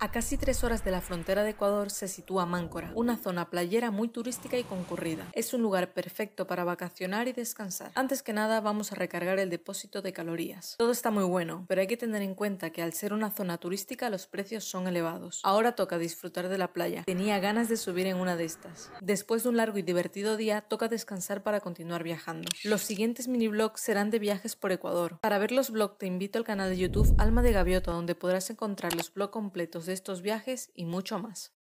A casi tres horas de la frontera de Ecuador se sitúa Máncora, una zona playera muy turística y concurrida. Es un lugar perfecto para vacacionar y descansar. Antes que nada vamos a recargar el depósito de calorías. Todo está muy bueno, pero hay que tener en cuenta que al ser una zona turística los precios son elevados. Ahora toca disfrutar de la playa. Tenía ganas de subir en una de estas. Después de un largo y divertido día, toca descansar para continuar viajando. Los siguientes mini blogs serán de viajes por Ecuador. Para ver los blogs te invito al canal de YouTube Alma de Gaviota, donde podrás encontrar los blogs completos de estos viajes y mucho más.